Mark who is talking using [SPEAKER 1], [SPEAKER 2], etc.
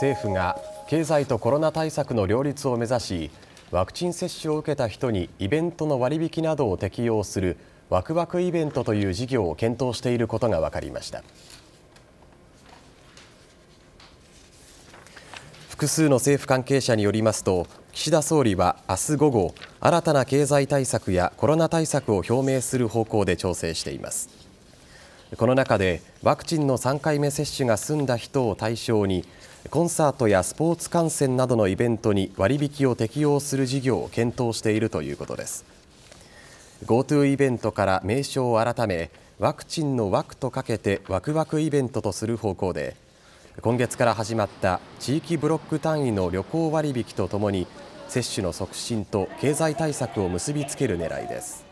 [SPEAKER 1] 政府が経済とコロナ対策の両立を目指しワクチン接種を受けた人にイベントの割引などを適用するワクワクイベントという事業を検討していることが分かりました複数の政府関係者によりますと岸田総理は明日午後新たな経済対策やコロナ対策を表明する方向で調整しています。この中でワクチンの3回目接種が済んだ人を対象にコンサートやスポーツ観戦などのイベントに割引を適用する事業を検討しているということです GoTo イベントから名称を改めワクチンの枠とかけてワクワクイベントとする方向で今月から始まった地域ブロック単位の旅行割引とともに接種の促進と経済対策を結びつける狙いです。